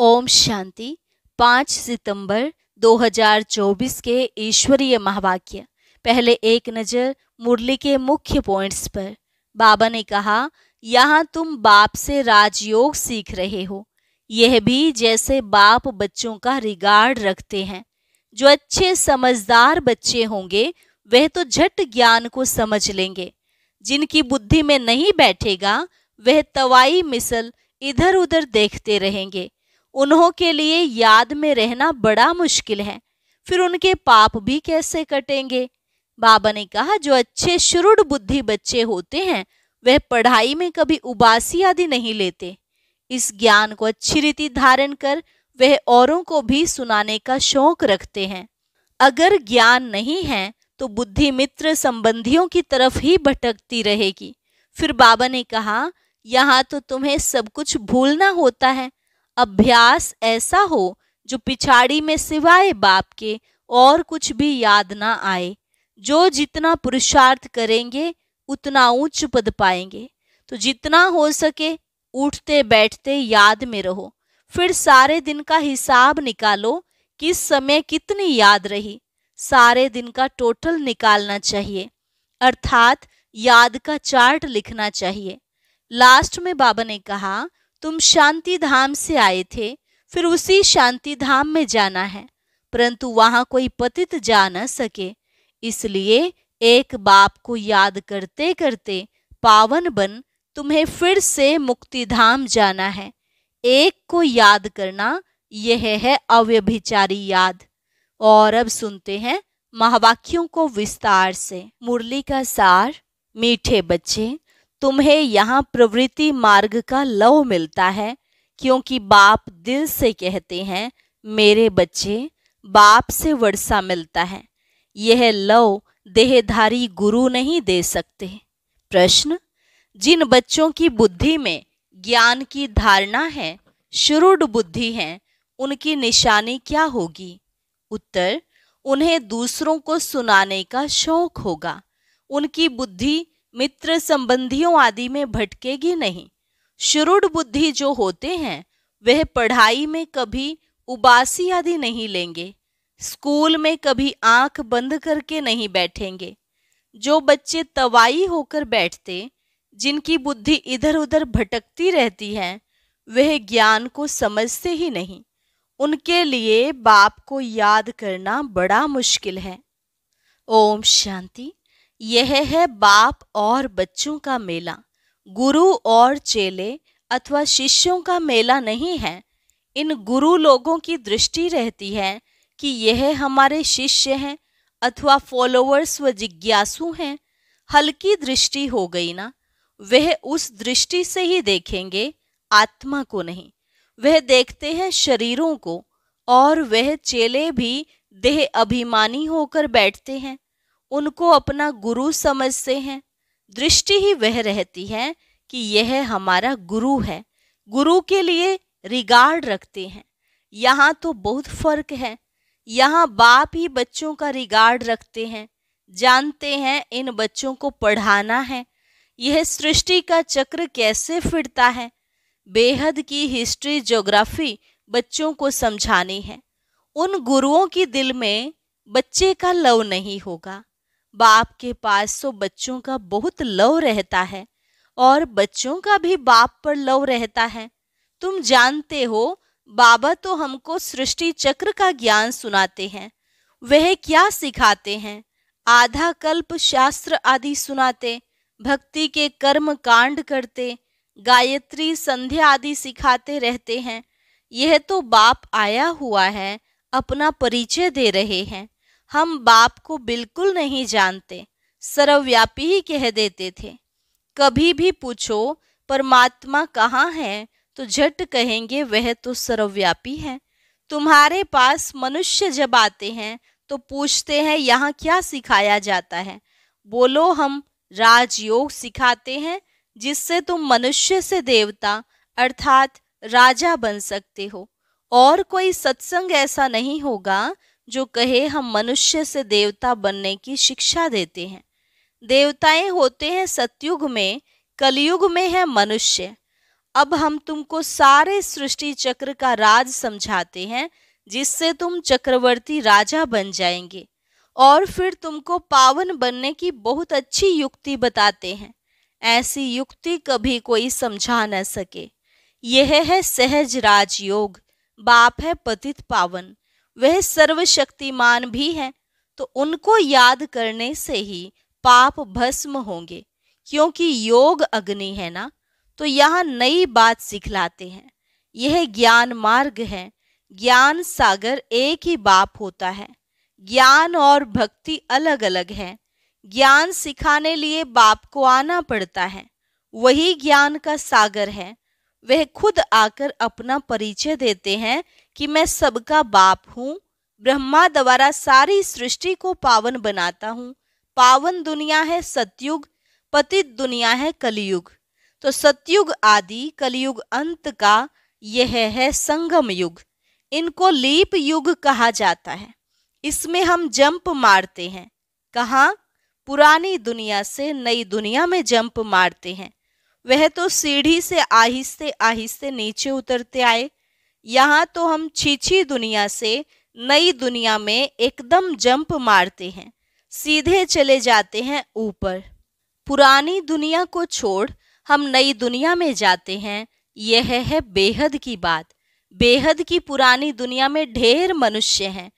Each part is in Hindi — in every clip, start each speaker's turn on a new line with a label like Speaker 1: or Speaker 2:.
Speaker 1: ओम शांति पाँच सितंबर 2024 के ईश्वरीय महावाक्य पहले एक नज़र मुरली के मुख्य पॉइंट्स पर बाबा ने कहा यहाँ तुम बाप से राजयोग सीख रहे हो यह भी जैसे बाप बच्चों का रिगार्ड रखते हैं जो अच्छे समझदार बच्चे होंगे वह तो झट ज्ञान को समझ लेंगे जिनकी बुद्धि में नहीं बैठेगा वह तवाई मिसल इधर उधर देखते रहेंगे उन्हों के लिए याद में रहना बड़ा मुश्किल है फिर उनके पाप भी कैसे कटेंगे बाबा ने कहा जो अच्छे श्रुढ़ बुद्धि बच्चे होते हैं वह पढ़ाई में कभी उबासी आदि नहीं लेते इस ज्ञान को अच्छी रीति धारण कर वह औरों को भी सुनाने का शौक रखते हैं अगर ज्ञान नहीं है तो बुद्धि मित्र संबंधियों की तरफ ही भटकती रहेगी फिर बाबा ने कहा यहाँ तो तुम्हें सब कुछ भूलना होता है अभ्यास ऐसा हो जो पिछाड़ी में सिवाय बाप के और कुछ भी याद ना आए जो जितना पुरुषार्थ करेंगे उतना उच्च पद पाएंगे तो जितना हो सके उठते बैठते याद में रहो फिर सारे दिन का हिसाब निकालो किस समय कितनी याद रही सारे दिन का टोटल निकालना चाहिए अर्थात याद का चार्ट लिखना चाहिए लास्ट में बाबा ने कहा तुम शांति धाम से आए थे फिर उसी शांति धाम में जाना है परंतु वहां कोई पतित जा न सके इसलिए एक बाप को याद करते करते पावन बन तुम्हें फिर से मुक्ति धाम जाना है एक को याद करना यह है अव्यभिचारी याद और अब सुनते हैं महावाक्यों को विस्तार से मुरली का सार मीठे बच्चे तुम्हें यहाँ प्रवृत्ति मार्ग का लव मिलता है क्योंकि बाप दिल से कहते हैं मेरे बच्चे बाप से वर्षा मिलता है यह लव देहधारी गुरु नहीं दे सकते प्रश्न जिन बच्चों की बुद्धि में ज्ञान की धारणा है शुरुड़ बुद्धि है उनकी निशानी क्या होगी उत्तर उन्हें दूसरों को सुनाने का शौक होगा उनकी बुद्धि मित्र संबंधियों आदि में भटकेगी नहीं शुरुड बुद्धि जो होते हैं वह पढ़ाई में कभी उबासी आदि नहीं लेंगे स्कूल में कभी आंख बंद करके नहीं बैठेंगे जो बच्चे तवाई होकर बैठते जिनकी बुद्धि इधर उधर भटकती रहती है वह ज्ञान को समझते ही नहीं उनके लिए बाप को याद करना बड़ा मुश्किल है ओम शांति यह है बाप और बच्चों का मेला गुरु और चेले अथवा शिष्यों का मेला नहीं है इन गुरु लोगों की दृष्टि रहती है कि यह हमारे शिष्य हैं अथवा फॉलोअर्स व जिज्ञासु हैं हल्की दृष्टि हो गई ना वह उस दृष्टि से ही देखेंगे आत्मा को नहीं वह देखते हैं शरीरों को और वह चेले भी देह अभिमानी होकर बैठते हैं उनको अपना गुरु समझते हैं दृष्टि ही वह रहती है कि यह हमारा गुरु है गुरु के लिए रिगार्ड रखते हैं यहाँ तो बहुत फर्क है यहाँ बाप ही बच्चों का रिगार्ड रखते हैं जानते हैं इन बच्चों को पढ़ाना है यह सृष्टि का चक्र कैसे फिरता है बेहद की हिस्ट्री ज्योग्राफी बच्चों को समझानी है उन गुरुओं की दिल में बच्चे का लव नहीं होगा बाप के पास तो बच्चों का बहुत लव रहता है और बच्चों का भी बाप पर लव रहता है तुम जानते हो बाबा तो हमको सृष्टि चक्र का ज्ञान सुनाते हैं वह क्या सिखाते हैं आधा कल्प शास्त्र आदि सुनाते भक्ति के कर्म कांड करते गायत्री संध्या आदि सिखाते रहते हैं यह तो बाप आया हुआ है अपना परिचय दे रहे हैं हम बाप को बिल्कुल नहीं जानते सर्वव्यापी ही कह देते थे कभी भी पूछो परमात्मा कहाँ है तो झट कहेंगे वह तो सर्वव्यापी है तुम्हारे पास मनुष्य जब आते हैं तो पूछते हैं यहाँ क्या सिखाया जाता है बोलो हम राजयोग सिखाते हैं जिससे तुम मनुष्य से देवता अर्थात राजा बन सकते हो और कोई सत्संग ऐसा नहीं होगा जो कहे हम मनुष्य से देवता बनने की शिक्षा देते हैं देवताएं होते हैं सतयुग में कलयुग में है मनुष्य अब हम तुमको सारे सृष्टि चक्र का राज समझाते हैं जिससे तुम चक्रवर्ती राजा बन जाएंगे और फिर तुमको पावन बनने की बहुत अच्छी युक्ति बताते हैं ऐसी युक्ति कभी कोई समझा न सके यह है सहज राजयोग बाप है पतित पावन वह सर्वशक्तिमान भी हैं तो उनको याद करने से ही पाप भस्म होंगे क्योंकि योग अग्नि है ना तो यहाँ नई बात सिखलाते हैं यह ज्ञान मार्ग है ज्ञान सागर एक ही बाप होता है ज्ञान और भक्ति अलग अलग है ज्ञान सिखाने लिए बाप को आना पड़ता है वही ज्ञान का सागर है वह खुद आकर अपना परिचय देते हैं कि मैं सबका बाप हूँ ब्रह्मा द्वारा सारी सृष्टि को पावन बनाता हूँ पावन दुनिया है सतयुग पतित दुनिया है कलयुग तो सतयुग आदि कलयुग अंत का यह है संगम युग इनको लीप युग कहा जाता है इसमें हम जंप मारते हैं कहाँ पुरानी दुनिया से नई दुनिया में जंप मारते हैं वह तो सीढ़ी से आहिस्ते आहिस्ते नीचे उतरते आए यहाँ तो हम छीछी दुनिया से नई दुनिया में एकदम जंप मारते हैं सीधे चले जाते हैं ऊपर पुरानी दुनिया को छोड़ हम नई दुनिया में जाते हैं यह है बेहद की बात बेहद की पुरानी दुनिया में ढेर मनुष्य हैं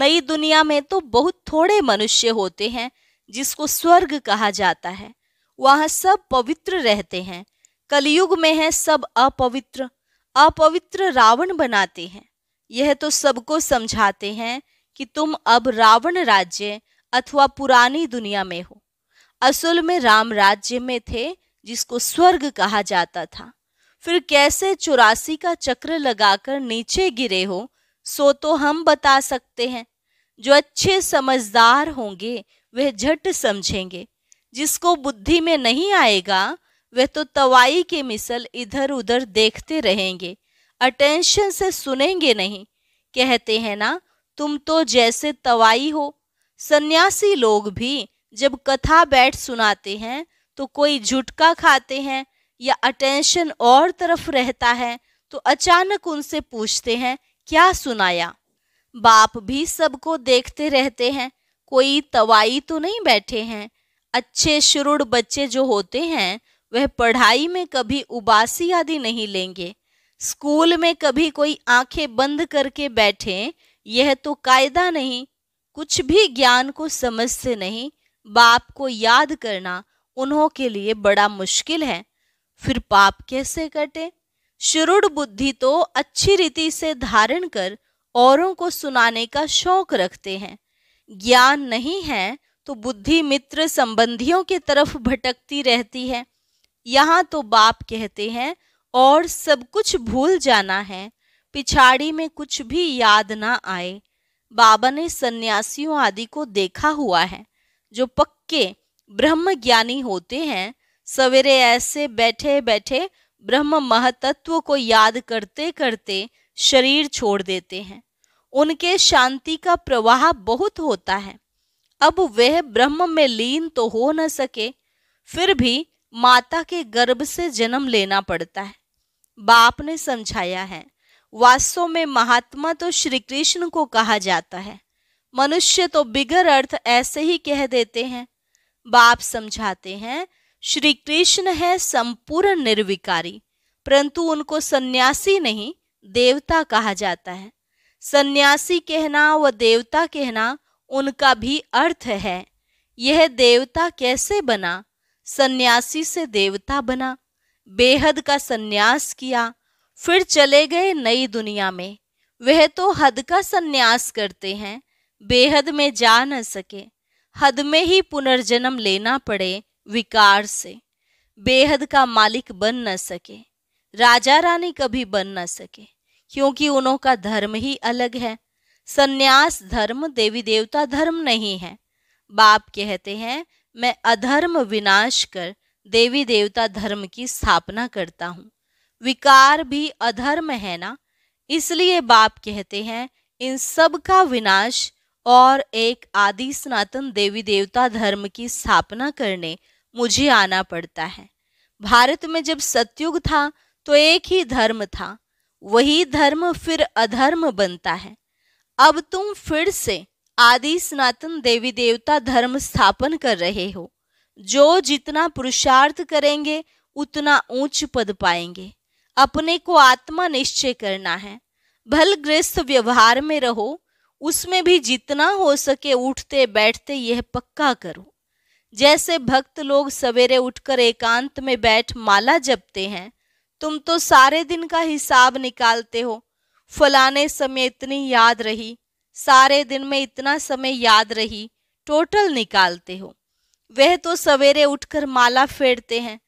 Speaker 1: नई दुनिया में तो बहुत थोड़े मनुष्य होते हैं जिसको स्वर्ग कहा जाता है वहाँ सब पवित्र रहते हैं कलयुग में है सब अपवित्र अपवित्र रावण बनाते हैं यह तो सबको समझाते हैं कि तुम अब रावण राज्य अथवा पुरानी दुनिया में हो असल में राम राज्य में थे जिसको स्वर्ग कहा जाता था फिर कैसे चौरासी का चक्र लगाकर नीचे गिरे हो सो तो हम बता सकते हैं जो अच्छे समझदार होंगे वह झट समझेंगे जिसको बुद्धि में नहीं आएगा वे तो तवाई के मिसल इधर उधर देखते रहेंगे अटेंशन से सुनेंगे नहीं कहते हैं ना तुम तो जैसे तवाई हो सन्यासी लोग भी जब कथा बैठ सुनाते हैं तो कोई झुटका खाते हैं या अटेंशन और तरफ रहता है तो अचानक उनसे पूछते हैं क्या सुनाया बाप भी सबको देखते रहते हैं कोई तवाई तो नहीं बैठे हैं अच्छे शुरुड़ बच्चे जो होते हैं वह पढ़ाई में कभी उबासी आदि नहीं लेंगे स्कूल में कभी कोई आंखें बंद करके बैठे यह तो कायदा नहीं कुछ भी ज्ञान को समझते नहीं बाप को याद करना उन्हों के लिए बड़ा मुश्किल है फिर पाप कैसे कटे शुरुड़ बुद्धि तो अच्छी रीति से धारण कर औरों को सुनाने का शौक रखते हैं ज्ञान नहीं है तो बुद्धि मित्र संबंधियों की तरफ भटकती रहती है यहाँ तो बाप कहते हैं और सब कुछ भूल जाना है पिछाड़ी में कुछ भी याद ना आए बाबा ने सन्यासियों आदि को देखा हुआ है जो पक्के ब्रह्म ज्ञानी होते हैं सवेरे ऐसे बैठे बैठे ब्रह्म महतत्व को याद करते करते शरीर छोड़ देते हैं उनके शांति का प्रवाह बहुत होता है अब वह ब्रह्म में लीन तो हो न सके फिर भी माता के गर्भ से जन्म लेना पड़ता है बाप ने समझाया है वास्तव में महात्मा तो श्री कृष्ण को कहा जाता है मनुष्य तो बिगर अर्थ ऐसे ही कह देते हैं बाप समझाते हैं श्री कृष्ण है संपूर्ण निर्विकारी परंतु उनको सन्यासी नहीं देवता कहा जाता है सन्यासी कहना व देवता कहना उनका भी अर्थ है यह देवता कैसे बना सन्यासी से देवता बना बेहद का सन्यास किया फिर चले गए नई दुनिया में वह तो हद का सन्यास करते हैं बेहद में जा न सके हद में ही पुनर्जन्म लेना पड़े विकार से बेहद का मालिक बन न सके राजा रानी कभी बन न सके क्योंकि उनों का धर्म ही अलग है सन्यास धर्म देवी देवता धर्म नहीं है बाप कहते हैं मैं अधर्म विनाश कर देवी देवता धर्म की स्थापना करता हूँ विकार भी अधर्म है ना इसलिए बाप कहते हैं इन सब का विनाश और एक आदि सनातन देवी देवता धर्म की स्थापना करने मुझे आना पड़ता है भारत में जब सतयुग था तो एक ही धर्म था वही धर्म फिर अधर्म बनता है अब तुम फिर से आदि सनातन देवी देवता धर्म स्थापन कर रहे हो जो जितना पुरुषार्थ करेंगे उतना ऊंच पद पाएंगे अपने को आत्मा निश्चय करना है भल ग्रस्त व्यवहार में रहो उसमें भी जितना हो सके उठते बैठते यह पक्का करो जैसे भक्त लोग सवेरे उठकर एकांत में बैठ माला जपते हैं तुम तो सारे दिन का हिसाब निकालते हो फलाने समय इतनी याद रही सारे दिन में इतना समय याद रही टोटल निकालते हो वह तो सवेरे उठकर माला फेरते हैं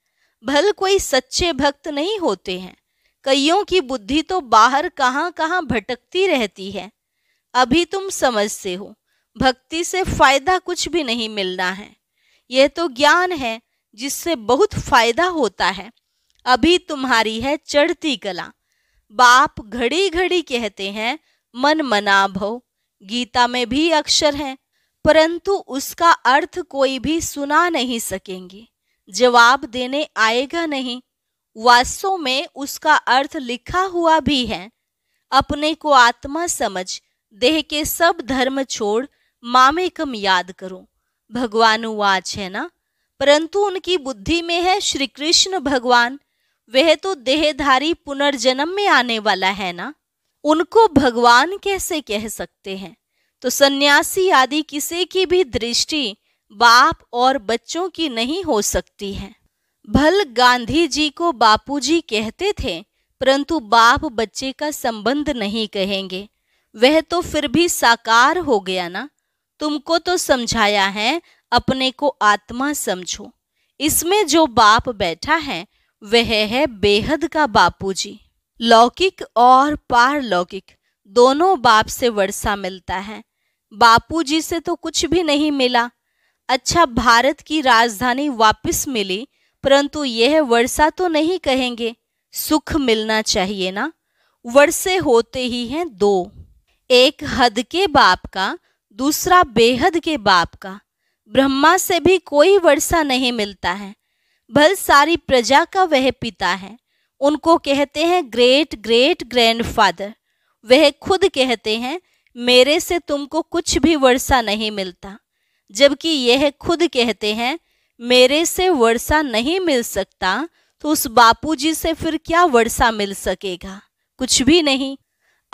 Speaker 1: भल कोई सच्चे भक्त नहीं होते हैं कईयों की बुद्धि तो बाहर कहाँ कहाँ भटकती रहती है अभी तुम समझते हो भक्ति से फायदा कुछ भी नहीं मिलना है यह तो ज्ञान है जिससे बहुत फायदा होता है अभी तुम्हारी है चढ़ती कला बाप घड़ी घड़ी कहते हैं मन मना भव गीता में भी अक्षर हैं परंतु उसका अर्थ कोई भी सुना नहीं सकेंगे जवाब देने आएगा नहीं वास्तव में उसका अर्थ लिखा हुआ भी है अपने को आत्मा समझ देह के सब धर्म छोड़ मामे कम याद करो भगवान वाच है ना परंतु उनकी बुद्धि में है श्री कृष्ण भगवान वह तो देहधारी पुनर्जन्म में आने वाला है ना उनको भगवान कैसे कह सकते हैं तो सन्यासी आदि किसी की भी दृष्टि बाप और बच्चों की नहीं हो सकती है भल गांधी जी को बापूजी कहते थे परंतु बाप बच्चे का संबंध नहीं कहेंगे वह तो फिर भी साकार हो गया ना तुमको तो समझाया है अपने को आत्मा समझो इसमें जो बाप बैठा है वह है बेहद का बापूजी लौकिक और पारलौकिक दोनों बाप से वर्षा मिलता है बापूजी से तो कुछ भी नहीं मिला अच्छा भारत की राजधानी वापस मिली परंतु यह वर्षा तो नहीं कहेंगे सुख मिलना चाहिए ना वर्षे होते ही हैं दो एक हद के बाप का दूसरा बेहद के बाप का ब्रह्मा से भी कोई वर्षा नहीं मिलता है भल सारी प्रजा का वह पिता है उनको कहते हैं ग्रेट ग्रेट ग्रैंडफादर वह खुद कहते हैं मेरे से तुमको कुछ भी वर्षा नहीं मिलता जबकि यह खुद कहते हैं मेरे से वर्षा नहीं मिल सकता तो उस बापूजी से फिर क्या वर्षा मिल सकेगा कुछ भी नहीं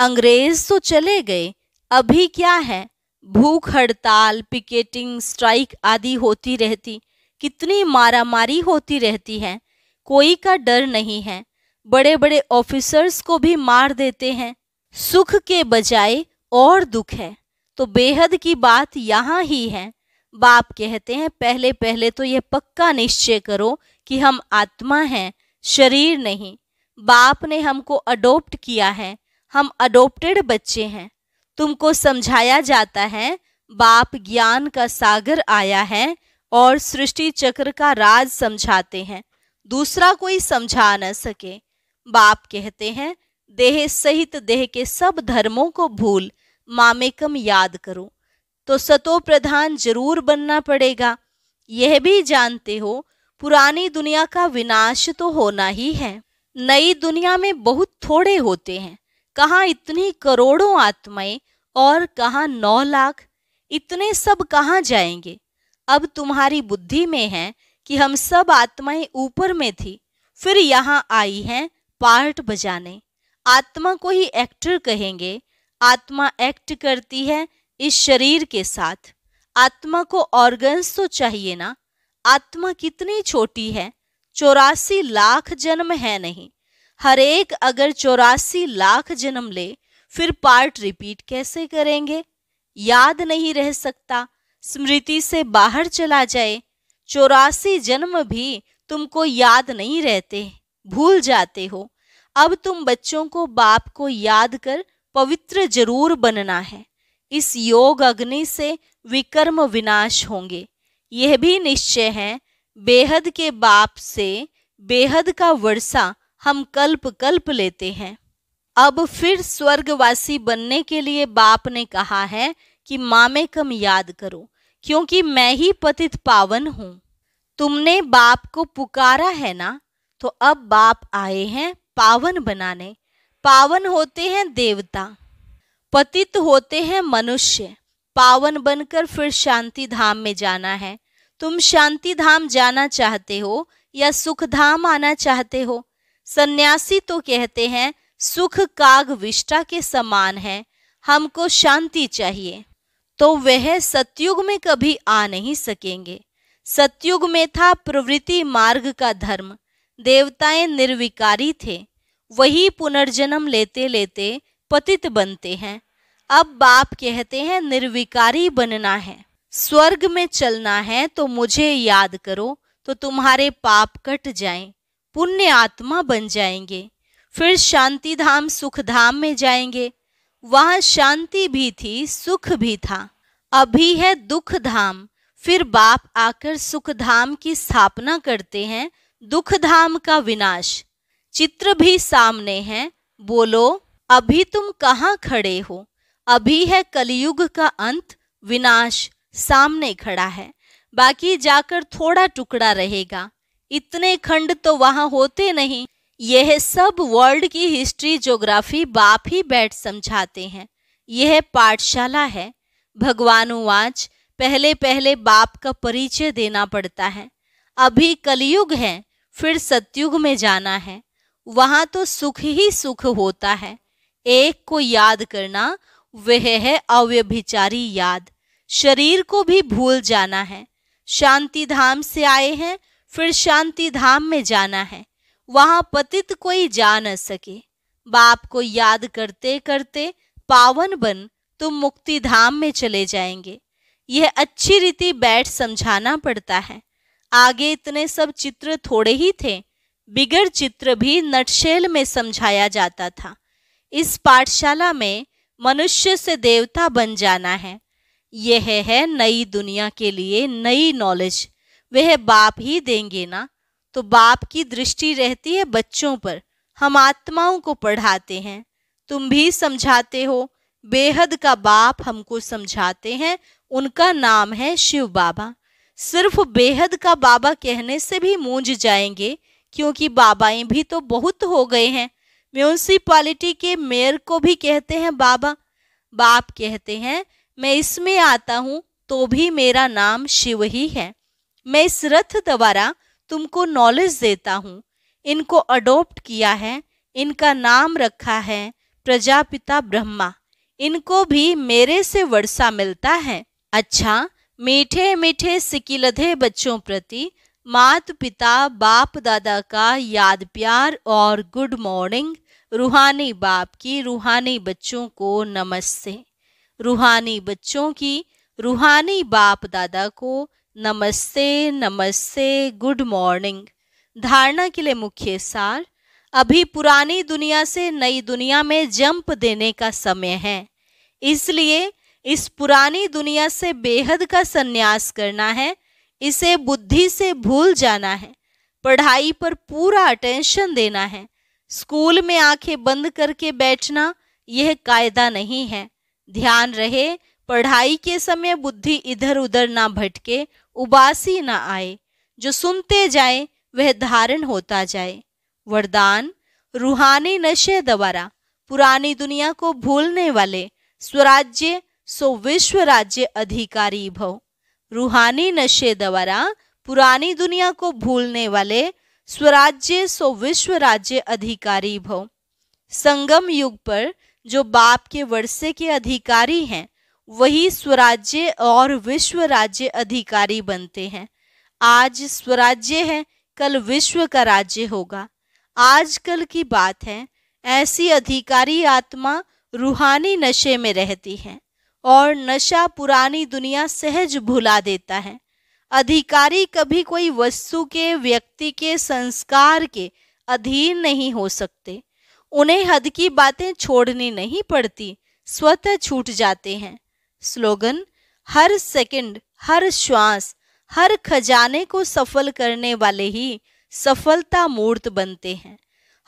Speaker 1: अंग्रेज तो चले गए अभी क्या है भूख हड़ताल पिकेटिंग स्ट्राइक आदि होती रहती कितनी मारामारी होती रहती है कोई का डर नहीं है बड़े बड़े ऑफिसर्स को भी मार देते हैं सुख के बजाय और दुख है तो बेहद की बात यहाँ ही है बाप कहते हैं पहले पहले तो यह पक्का निश्चय करो कि हम आत्मा हैं शरीर नहीं बाप ने हमको अडोप्ट किया है हम अडोप्टेड बच्चे हैं तुमको समझाया जाता है बाप ज्ञान का सागर आया है और सृष्टि चक्र का राज समझाते हैं दूसरा कोई समझा न सके बाप कहते हैं देह सहित देह के सब धर्मों को भूल मामेकम याद करो तो सतो प्रधान जरूर बनना पड़ेगा यह भी जानते हो पुरानी दुनिया का विनाश तो होना ही है नई दुनिया में बहुत थोड़े होते हैं कहाँ इतनी करोड़ों आत्माएं और कहाँ नौ लाख इतने सब कहाँ जाएंगे अब तुम्हारी बुद्धि में है कि हम सब आत्माएं ऊपर में थी फिर यहाँ आई हैं पार्ट बजाने आत्मा को ही एक्टर कहेंगे आत्मा एक्ट करती है इस शरीर के साथ आत्मा को ऑर्गन्स तो चाहिए ना आत्मा कितनी छोटी है चौरासी लाख जन्म है नहीं हर एक अगर चौरासी लाख जन्म ले फिर पार्ट रिपीट कैसे करेंगे याद नहीं रह सकता स्मृति से बाहर चला जाए चौरासी जन्म भी तुमको याद नहीं रहते भूल जाते हो अब तुम बच्चों को बाप को याद कर पवित्र जरूर बनना है इस योग अग्नि से विकर्म विनाश होंगे यह भी निश्चय है बेहद के बाप से बेहद का वर्षा हम कल्प कल्प लेते हैं अब फिर स्वर्गवासी बनने के लिए बाप ने कहा है कि मामे कम याद करो क्योंकि मैं ही पतित पावन हूँ तुमने बाप को पुकारा है ना तो अब बाप आए हैं पावन बनाने पावन होते हैं देवता पतित होते हैं मनुष्य पावन बनकर फिर शांति धाम में जाना है तुम शांति धाम जाना चाहते हो या सुख धाम आना चाहते हो सन्यासी तो कहते हैं सुख काग विष्टा के समान है हमको शांति चाहिए तो वह सतयुग में कभी आ नहीं सकेंगे सतयुग में था प्रवृत्ति मार्ग का धर्म देवताएं निर्विकारी थे वही पुनर्जन्म लेते लेते पतित बनते हैं अब बाप कहते हैं निर्विकारी बनना है स्वर्ग में चलना है तो मुझे याद करो तो तुम्हारे पाप कट जाएं पुण्य आत्मा बन जाएंगे फिर शांति धाम सुख धाम में जाएंगे वहाँ शांति भी थी सुख भी था अभी है दुख धाम फिर बाप आकर सुख धाम की स्थापना करते हैं दुख धाम का विनाश चित्र भी सामने हैं बोलो अभी तुम कहाँ खड़े हो अभी है कलयुग का अंत विनाश सामने खड़ा है बाकी जाकर थोड़ा टुकड़ा रहेगा इतने खंड तो वहां होते नहीं यह सब वर्ल्ड की हिस्ट्री ज्योग्राफी बाप ही बैठ समझाते हैं यह पाठशाला है भगवानुवाच पहले पहले बाप का परिचय देना पड़ता है अभी कलयुग है फिर सतयुग में जाना है वहां तो सुख ही सुख होता है एक को याद करना वह है अव्यभिचारी याद शरीर को भी भूल जाना है शांति धाम से आए हैं फिर शांति धाम में जाना है वहां पतित कोई जा न सके बाप को याद करते करते पावन बन तुम तो मुक्ति धाम में चले जाएंगे यह अच्छी रीति बैठ समझाना पड़ता है आगे इतने सब चित्र थोड़े ही थे बिगड़ चित्र भी नटशेल में समझाया जाता था इस पाठशाला में मनुष्य से देवता बन जाना है यह है नई दुनिया के लिए नई नॉलेज वह बाप ही देंगे ना तो बाप की दृष्टि रहती है बच्चों पर हम आत्माओं को पढ़ाते हैं तुम भी समझाते हो बेहद का बाप हमको समझाते हैं उनका नाम है शिव बाबा सिर्फ बेहद का बाबा कहने से भी मूंझ जाएंगे क्योंकि बाबाएं भी तो बहुत हो गए हैं म्यूनसिपालिटी के मेयर को भी कहते हैं बाबा बाप कहते हैं मैं इसमें आता हूँ तो भी मेरा नाम शिव ही है मैं इस रथ द्वारा तुमको नॉलेज देता हूँ इनको अडोप्ट किया है इनका नाम रखा है प्रजापिता ब्रह्मा इनको भी मेरे से वर्षा मिलता है अच्छा मीठे मीठे सिकिलधे बच्चों प्रति मात पिता बाप दादा का याद प्यार और गुड मॉर्निंग रूहानी बाप की रूहानी बच्चों को नमस्ते रूहानी बच्चों की रूहानी बाप दादा को नमस्ते नमस्ते गुड मॉर्निंग धारणा के लिए मुख्य सार अभी पुरानी दुनिया से नई दुनिया में जंप देने का समय है इसलिए इस पुरानी दुनिया से बेहद का संन्यास करना है इसे बुद्धि से भूल जाना है पढ़ाई पर पूरा अटेंशन देना है स्कूल में आंखें बंद करके बैठना यह कायदा नहीं है ध्यान रहे पढ़ाई के समय बुद्धि इधर उधर ना भटके उबासी ना आए जो सुनते जाए वह धारण होता जाए वरदान रूहानी नशे द्वारा पुरानी दुनिया को भूलने वाले स्वराज्य सो विश्व राज्य अधिकारी भव रूहानी नशे द्वारा पुरानी दुनिया को भूलने वाले स्वराज्य सो विश्व राज्य अधिकारी भव संगम युग पर जो बाप के वर्षे के अधिकारी हैं वही स्वराज्य और विश्व राज्य अधिकारी बनते हैं आज स्वराज्य है कल विश्व का राज्य होगा आजकल की बात है ऐसी अधिकारी आत्मा रूहानी नशे में रहती है और नशा पुरानी दुनिया सहज भुला देता है अधिकारी कभी कोई वस्तु के व्यक्ति के संस्कार के अधीन नहीं हो सकते उन्हें हद की बातें छोड़नी नहीं पड़ती स्वतः छूट जाते हैं स्लोगन हर सेकंड, हर श्वास हर खजाने को सफल करने वाले ही सफलता मूर्त बनते हैं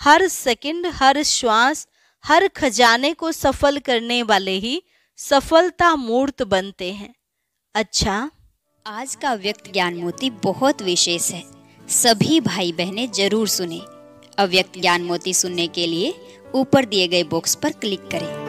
Speaker 1: हर सेकंड, हर श्वास हर खजाने को सफल करने वाले ही सफलता मूर्त बनते हैं अच्छा आज का व्यक्त ज्ञान मोती बहुत विशेष है सभी भाई बहनें जरूर सुने अव्यक्त ज्ञान मोती सुनने के लिए ऊपर दिए गए बॉक्स पर क्लिक करें